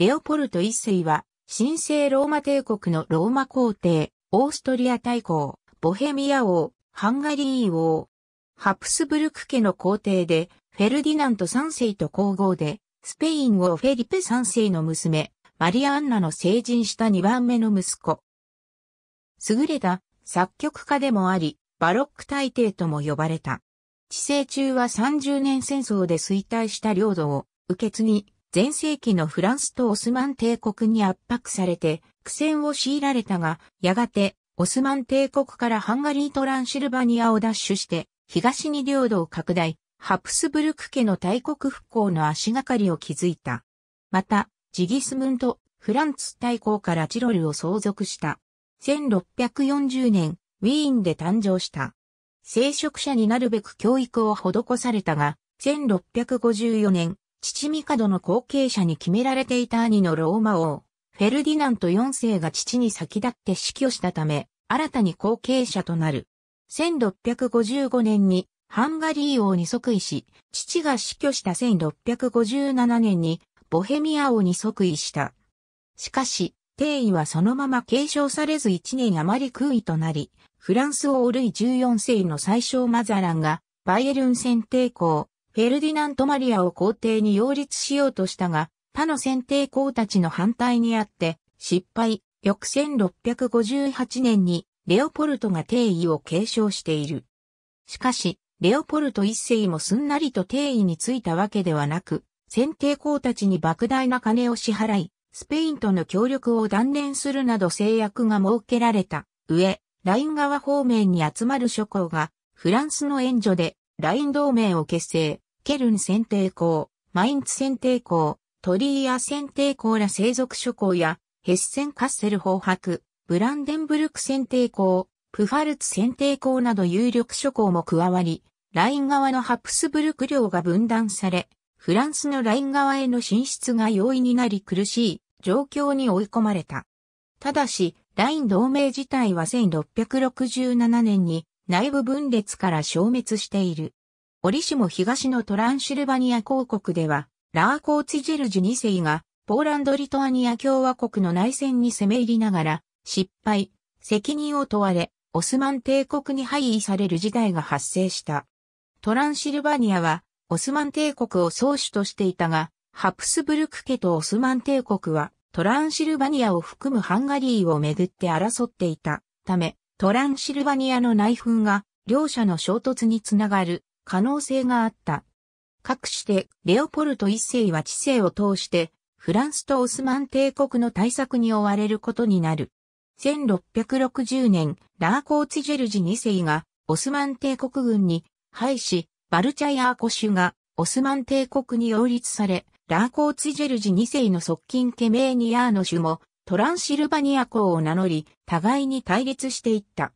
レオポルト一世は、神聖ローマ帝国のローマ皇帝、オーストリア大公、ボヘミア王、ハンガリー王、ハプスブルク家の皇帝で、フェルディナント三世と皇后で、スペイン王フェリペ三世の娘、マリア・アンナの成人した2番目の息子。優れた作曲家でもあり、バロック大帝とも呼ばれた。治世中は30年戦争で衰退した領土を受け継ぎ、前世紀のフランスとオスマン帝国に圧迫されて苦戦を強いられたが、やがてオスマン帝国からハンガリー・トランシルバニアを奪取して、東に領土を拡大、ハプスブルク家の大国復興の足がかりを築いた。また、ジギスムント、フランツ大公からチロルを相続した。1640年、ウィーンで誕生した。聖職者になるべく教育を施されたが、1654年、父帝の後継者に決められていた兄のローマ王、フェルディナント4世が父に先立って死去したため、新たに後継者となる。1655年にハンガリー王に即位し、父が死去した1657年にボヘミア王に即位した。しかし、定位はそのまま継承されず1年余り空位となり、フランス王ルイ14世の最小マザランがバイエルン戦抵抗、フェルディナント・マリアを皇帝に擁立しようとしたが、他の選定校たちの反対にあって失敗、翌1658年にレオポルトが定位を継承している。しかし、レオポルト一世もすんなりと定位についたわけではなく、選定校たちに莫大な金を支払い、スペインとの協力を断念するなど制約が設けられた上、ライン川方面に集まる諸侯がフランスの援助でライン同盟を結成、ケルン選定校、マインツ選定校、トリーア選定校ら生属諸校や、ヘッセンカッセル法白、ブランデンブルク選定校、プファルツ選定校など有力諸校も加わり、ライン側のハプスブルク領が分断され、フランスのライン側への進出が容易になり苦しい状況に追い込まれた。ただし、ライン同盟自体は1667年に内部分裂から消滅している。折しも東のトランシルバニア公国では、ラーコーツジェルジュ2世が、ポーランド・リトアニア共和国の内戦に攻め入りながら、失敗、責任を問われ、オスマン帝国に廃位される事態が発生した。トランシルバニアは、オスマン帝国を宗主としていたが、ハプスブルク家とオスマン帝国は、トランシルバニアを含むハンガリーをめぐって争っていたため、トランシルバニアの内紛が両者の衝突につながる可能性があった。かくして、レオポルト一世は知性を通して、フランスとオスマン帝国の対策に追われることになる。1660年、ラーコーツジェルジ二世が、オスマン帝国軍に敗し、バルチャイアーコシュが、オスマン帝国に擁立され、ラーコーツジェルジ二世の側近ケメーニアーノシも、トランシルバニア公を名乗り、互いに対立していった。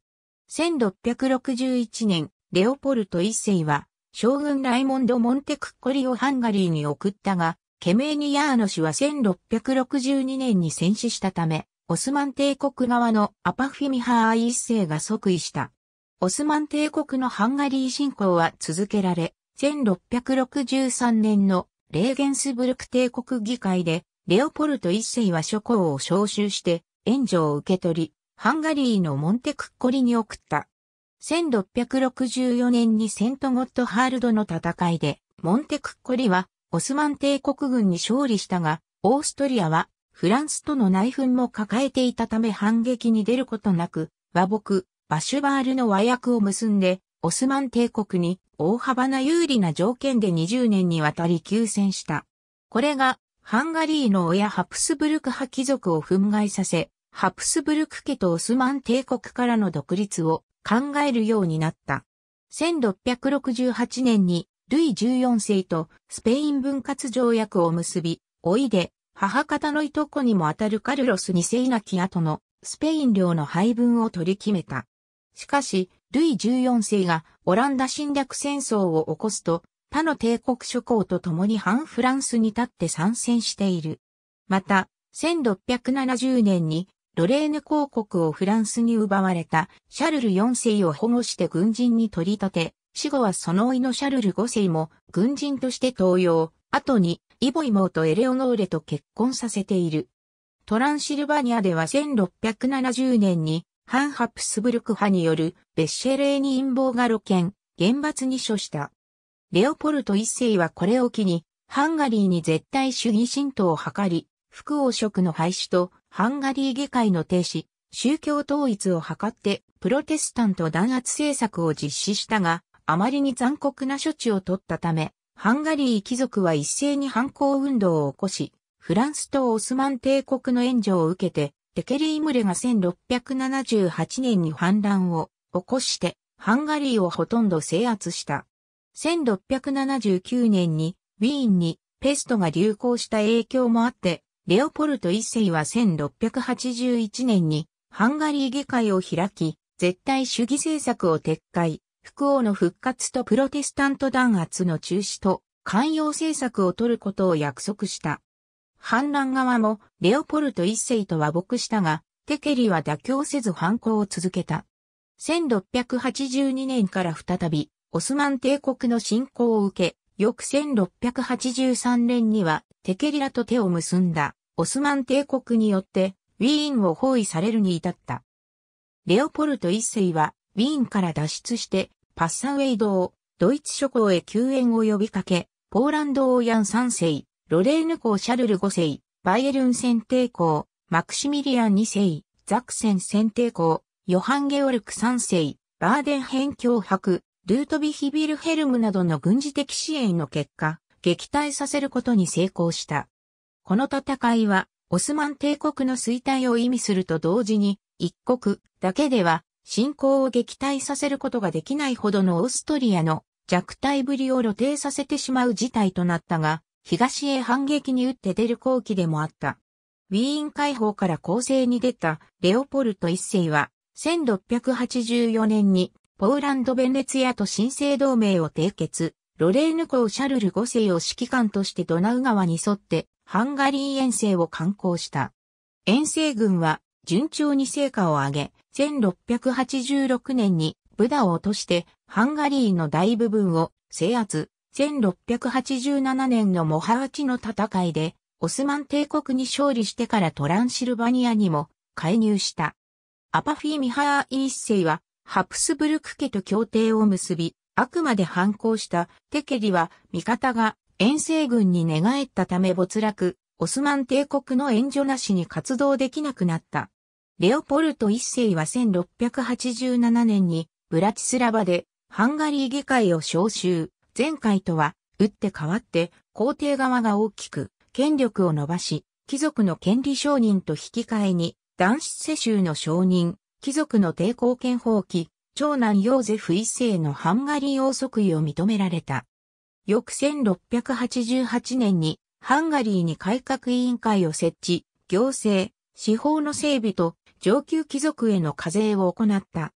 1661年、レオポルト一世は、将軍ライモンド・モンテクッコリをハンガリーに送ったが、ケメーニヤーノ氏は1662年に戦死したため、オスマン帝国側のアパフィミハー一世が即位した。オスマン帝国のハンガリー侵攻は続けられ、1663年のレーゲンスブルク帝国議会でレオポルト一世は諸侯を召集して援助を受け取り、ハンガリーのモンテクッコリに送った。1664年にセントゴットハールドの戦いで、モンテクッコリはオスマン帝国軍に勝利したが、オーストリアはフランスとの内紛も抱えていたため反撃に出ることなく、和睦、バシュバールの和訳を結んで、オスマン帝国に大幅な有利な条件で20年にわたり休戦した。これがハンガリーの親ハプスブルク派貴族を憤慨させ、ハプスブルク家とオスマン帝国からの独立を考えるようになった。1668年にルイ14世とスペイン分割条約を結び、おいで母方のいとこにもあたるカルロス2世亡き後のスペイン領の配分を取り決めた。しかし、ルイ14世がオランダ侵略戦争を起こすと、他の帝国諸侯と共に反フランスに立って参戦している。また、1670年にロレーヌ公国をフランスに奪われたシャルル4世を保護して軍人に取り立て、死後はその老いのシャルル5世も軍人として登用、後にイボイモーとエレオノーレと結婚させている。トランシルバニアでは1670年に反ハプスブルク派によるベッシェレーニ陰謀が露見、厳罰に処した。レオポルト一世はこれを機に、ハンガリーに絶対主義浸透を図り、副王職の廃止とハンガリー議会の停止、宗教統一を図ってプロテスタント弾圧政策を実施したが、あまりに残酷な処置を取ったため、ハンガリー貴族は一斉に反抗運動を起こし、フランスとオスマン帝国の援助を受けて、テケリームレが1678年に反乱を起こして、ハンガリーをほとんど制圧した。1679年にウィーンにペストが流行した影響もあって、レオポルト一世は1681年にハンガリー議会を開き、絶対主義政策を撤回、福王の復活とプロテスタント弾圧の中止と寛容政策を取ることを約束した。反乱側もレオポルト一世と和睦したが、テケリは妥協せず反抗を続けた。1682年から再びオスマン帝国の侵攻を受け、翌1683年にはテケリラと手を結んだオスマン帝国によってウィーンを包囲されるに至った。レオポルト一世はウィーンから脱出してパッサンウェイドをドイツ諸侯へ救援を呼びかけ、ポーランド王ヤン三世、ロレーヌ公シャルル五世、バイエルン選帝公、マクシミリアン二世、ザクセン選帝公、ヨハンゲオルク三世、バーデン辺境博、ルートビヒ・ビルヘルムなどの軍事的支援の結果、撃退させることに成功した。この戦いは、オスマン帝国の衰退を意味すると同時に、一国だけでは侵攻を撃退させることができないほどのオーストリアの弱体ぶりを露呈させてしまう事態となったが、東へ反撃に打って出る好機でもあった。ウィーン解放から攻勢に出たレオポルト一世は、1684年にポーランド・ベネツィアと新生同盟を締結、ロレーヌ公シャルル5世を指揮官としてドナウ川に沿ってハンガリー遠征を観光した。遠征軍は順調に成果を上げ、1686年にブダを落としてハンガリーの大部分を制圧、1687年のモハーチの戦いでオスマン帝国に勝利してからトランシルバニアにも介入した。アパフィミハー一世はハプスブルク家と協定を結び、あくまで反抗したテケリは味方が遠征軍に寝返ったため没落、オスマン帝国の援助なしに活動できなくなった。レオポルト一世は1687年にブラチスラバでハンガリー議会を招集。前回とは打って変わって皇帝側が大きく権力を伸ばし、貴族の権利承認と引き換えに男子世襲の承認、貴族の抵抗権放棄、長男ヨーゼフ一世のハンガリー王即位を認められた。翌1688年にハンガリーに改革委員会を設置、行政、司法の整備と上級貴族への課税を行った。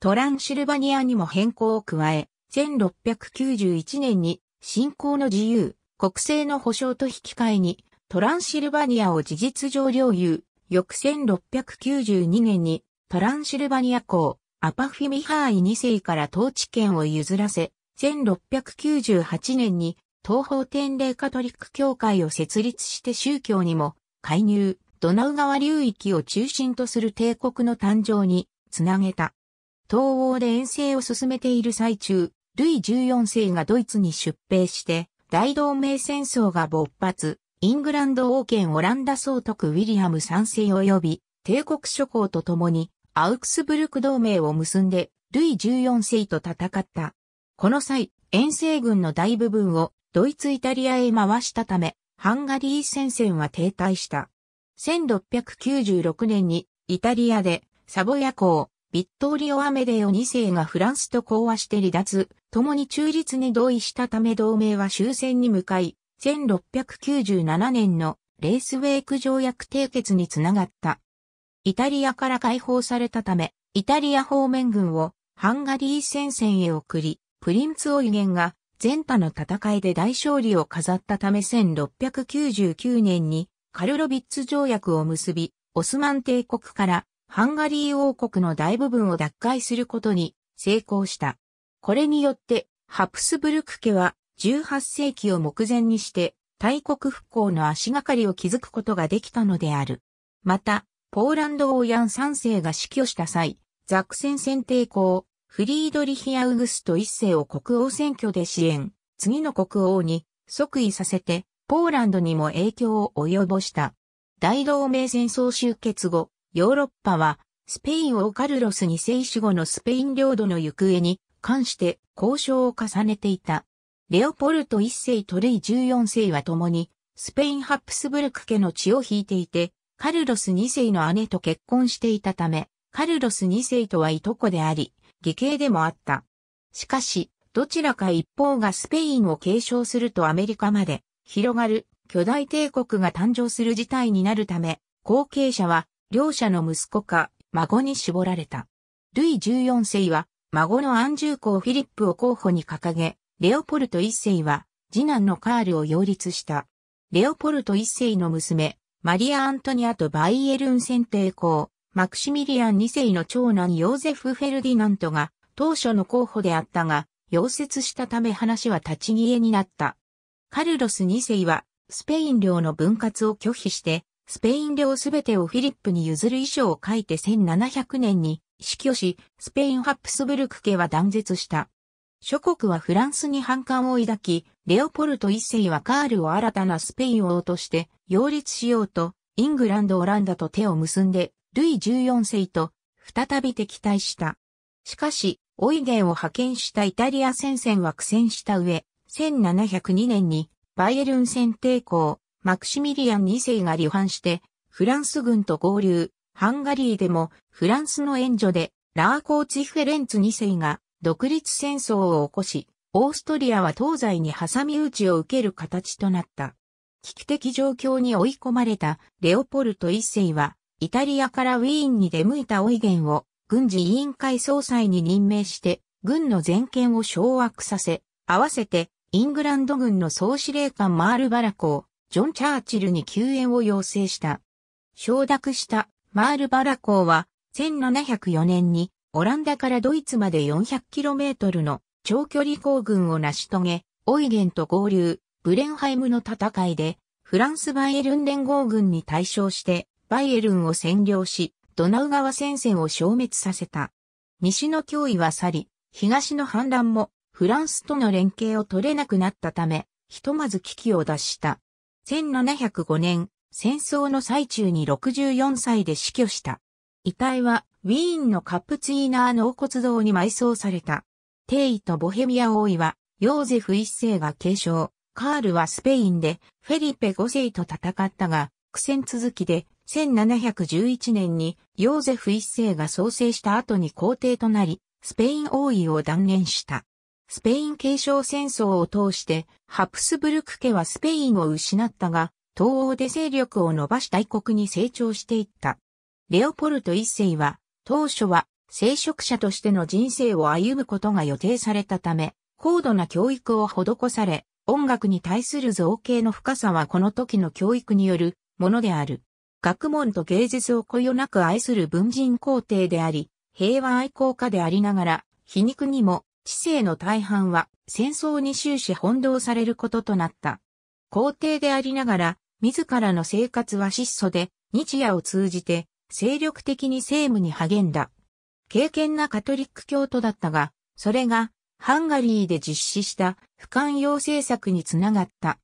トランシルバニアにも変更を加え、1691年に信仰の自由、国政の保障と引き換えにトランシルバニアを事実上領有、翌1692年にトランシルバニア公、アパフィミハーイ2世から統治権を譲らせ、1698年に東方天霊カトリック教会を設立して宗教にも介入、ドナウ川流域を中心とする帝国の誕生につなげた。東欧で遠征を進めている最中、ルイ14世がドイツに出兵して、大同盟戦争が勃発、イングランド王権オランダ総督ウィリアム3世及び、帝国諸侯と共にアウクスブルク同盟を結んで、ルイ14世と戦った。この際、遠征軍の大部分をドイツイタリアへ回したため、ハンガリー戦線は停滞した。1696年にイタリアでサボヤ公、ビットーリオ・アメデオ2世がフランスと講和して離脱、共に中立に同意したため同盟は終戦に向かい、1697年のレースウェイク条約締結につながった。イタリアから解放されたため、イタリア方面軍をハンガリー戦線へ送り、プリンツオイゲンが前他の戦いで大勝利を飾ったため1699年にカルロビッツ条約を結び、オスマン帝国からハンガリー王国の大部分を奪回することに成功した。これによってハプスブルク家は18世紀を目前にして大国復興の足がかりを築くことができたのである。また、ポーランド王ヤン三世が死去した際、ザクセン選定公、フリードリヒ・アウグスト一世を国王選挙で支援、次の国王に即位させて、ポーランドにも影響を及ぼした。大同盟戦争終結後、ヨーロッパは、スペイン王カルロス2世死後のスペイン領土の行方に関して交渉を重ねていた。レオポルト一世とレイ14世は共に、スペインハプスブルク家の血を引いていて、カルロス2世の姉と結婚していたため、カルロス2世とはいとこであり、義兄でもあった。しかし、どちらか一方がスペインを継承するとアメリカまで広がる巨大帝国が誕生する事態になるため、後継者は両者の息子か孫に絞られた。ルイ14世は孫の安住公フィリップを候補に掲げ、レオポルト1世は次男のカールを擁立した。レオポルト1世の娘、マリア・アントニアとバイエルン選定校、マクシミリアン2世の長男ヨーゼフ・フェルディナントが当初の候補であったが、溶接したため話は立ち消えになった。カルロス2世はスペイン領の分割を拒否して、スペイン領すべてをフィリップに譲る遺書を書いて1700年に死去し、スペインハプスブルク家は断絶した。諸国はフランスに反感を抱き、レオポルト一世はカールを新たなスペイン王として擁立しようと、イングランド・オランダと手を結んで、ルイ14世と再び敵対した。しかし、オイゲンを派遣したイタリア戦線は苦戦した上、1702年にバイエルン戦抵抗、マクシミリアン2世が離反して、フランス軍と合流、ハンガリーでもフランスの援助でラーコーツィフェレンツ2世が独立戦争を起こし、オーストリアは東西に挟み撃ちを受ける形となった。危機的状況に追い込まれたレオポルト一世は、イタリアからウィーンに出向いたオイゲンを軍事委員会総裁に任命して、軍の全権を掌握させ、合わせてイングランド軍の総司令官マール・バラコをジョン・チャーチルに救援を要請した。承諾したマール・バラコーは1704年にオランダからドイツまで 400km の長距離行軍を成し遂げ、オイゲンと合流、ブレンハイムの戦いで、フランスバイエルン連合軍に対象して、バイエルンを占領し、ドナウ川戦線を消滅させた。西の脅威は去り、東の反乱も、フランスとの連携を取れなくなったため、ひとまず危機を脱した。1705年、戦争の最中に64歳で死去した。遺体はウィーンのカップツイーナー納骨堂に埋葬された。帝位とボヘミア王位は、ヨーゼフ一世が継承。カールはスペインでフェリペ5世と戦ったが、苦戦続きで1711年にヨーゼフ一世が創生した後に皇帝となり、スペイン王位を断念した。スペイン継承戦争を通して、ハプスブルク家はスペインを失ったが、東欧で勢力を伸ばし大国に成長していった。レオポルト一世は当初は聖職者としての人生を歩むことが予定されたため、高度な教育を施され、音楽に対する造形の深さはこの時の教育によるものである。学問と芸術をこよなく愛する文人皇帝であり、平和愛好家でありながら、皮肉にも知性の大半は戦争に終始翻弄されることとなった。皇帝でありながら、自らの生活は質素で、日夜を通じて精力的に政務に励んだ。敬虔なカトリック教徒だったが、それがハンガリーで実施した不寛容政策につながった。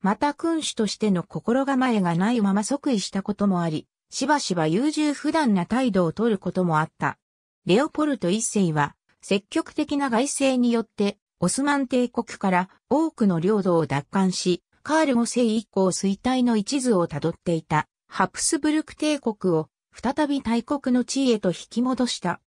また君主としての心構えがないまま即位したこともあり、しばしば優柔不断な態度をとることもあった。レオポルト一世は、積極的な外政によって、オスマン帝国から多くの領土を奪還し、カール5世以降衰退の一途をたどっていた、ハプスブルク帝国を再び大国の地位へと引き戻した。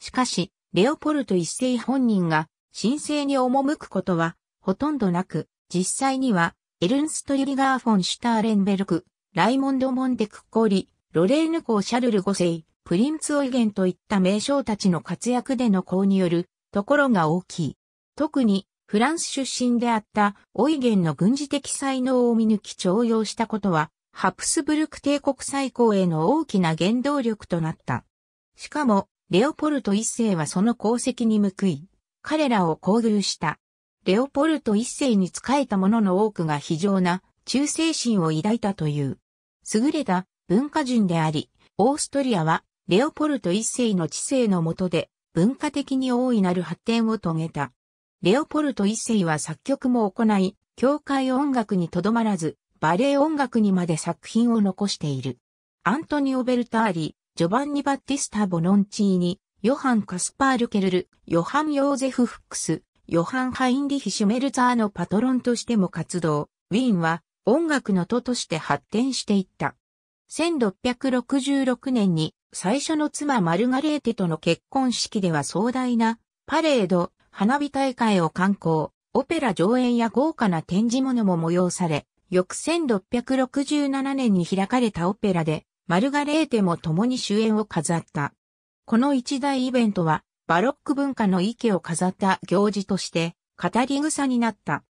しかし、レオポルト一世本人が神聖に赴くことはほとんどなく、実際にはエルンスト・リュリガー・フォン・シュターレンベルク、ライモンド・モンテク・コーリ、ロレーヌ公シャルル5世、プリンツ・オイゲンといった名称たちの活躍での功によるところが大きい。特にフランス出身であったオイゲンの軍事的才能を見抜き徴用したことはハプスブルク帝国最高への大きな原動力となった。しかも、レオポルト一世はその功績に報い、彼らを交流した。レオポルト一世に仕えた者の多くが非常な忠誠心を抱いたという。優れた文化人であり、オーストリアはレオポルト一世の知性の下で文化的に大いなる発展を遂げた。レオポルト一世は作曲も行い、教会音楽にとどまらず、バレエ音楽にまで作品を残している。アントニオ・ベルターリ、ジョバンニ・バッティスタ・ボノンチーニ、ヨハン・カスパール・ケルル、ヨハン・ヨーゼフ・フックス、ヨハン・ハインリヒ・シュメルザーのパトロンとしても活動、ウィーンは音楽の都として発展していった。1666年に最初の妻マルガレーテとの結婚式では壮大なパレード、花火大会を観光、オペラ上演や豪華な展示物も催され、翌1667年に開かれたオペラで、マルガレーテも共に主演を飾った。この一大イベントは、バロック文化の池を飾った行事として、語り草になった。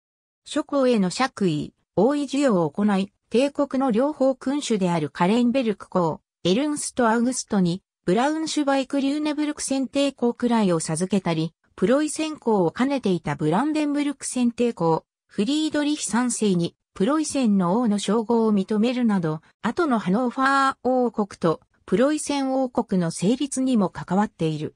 諸侯への爵位、王位授与を行い、帝国の両方君主であるカレンベルク公、エルンスト・アウグストに、ブラウンシュバイク・リューネブルク選定公くらいを授けたり、プロイ選考公を兼ねていたブランデンブルク選定公、フリードリヒ三世にプロイセンの王の称号を認めるなど、後のハノーファー王国とプロイセン王国の成立にも関わっている。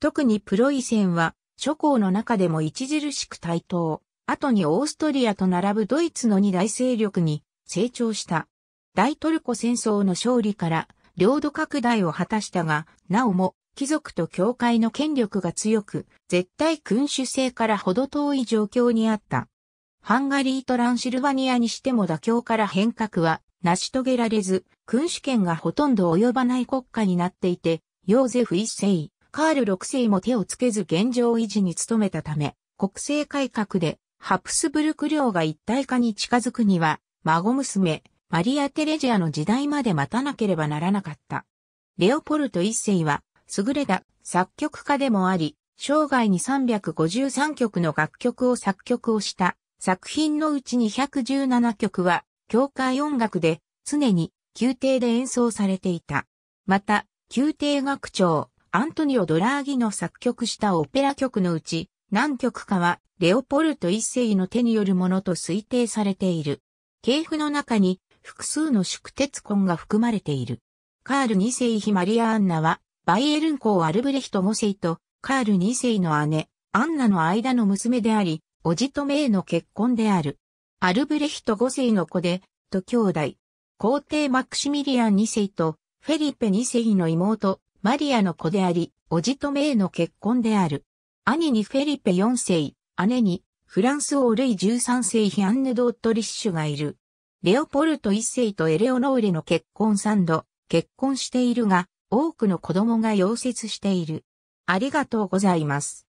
特にプロイセンは諸侯の中でも著しく対等、後にオーストリアと並ぶドイツの二大勢力に成長した。大トルコ戦争の勝利から領土拡大を果たしたが、なおも貴族と教会の権力が強く、絶対君主制から程遠い状況にあった。ハンガリーとランシルバニアにしても妥協から変革は成し遂げられず、君主権がほとんど及ばない国家になっていて、ヨーゼフ一世、カール六世も手をつけず現状維持に努めたため、国政改革でハプスブルク領が一体化に近づくには、孫娘、マリア・テレジアの時代まで待たなければならなかった。レオポルト一世は、優れた作曲家でもあり、生涯に353曲の楽曲を作曲をした作品のうち217曲は、教会音楽で常に宮廷で演奏されていた。また、宮廷学長、アントニオ・ドラーギの作曲したオペラ曲のうち、何曲かは、レオポルト一世の手によるものと推定されている。系譜の中に、複数の祝鉄婚が含まれている。カール二世妃マリア・アンナは、バイエルン公アルブレヒト五世と、カール二世の姉、アンナの間の娘であり、おじとめへの結婚である。アルブレヒト5世の子で、と兄弟。皇帝マクシミリアン2世と、フェリペ2世の妹、マリアの子であり、おじとめへの結婚である。兄にフェリペ4世、姉に、フランス王ルイ13世ヒアンヌ・ドットリッシュがいる。レオポルト1世とエレオノーレの結婚3度、結婚しているが、多くの子供が溶接している。ありがとうございます。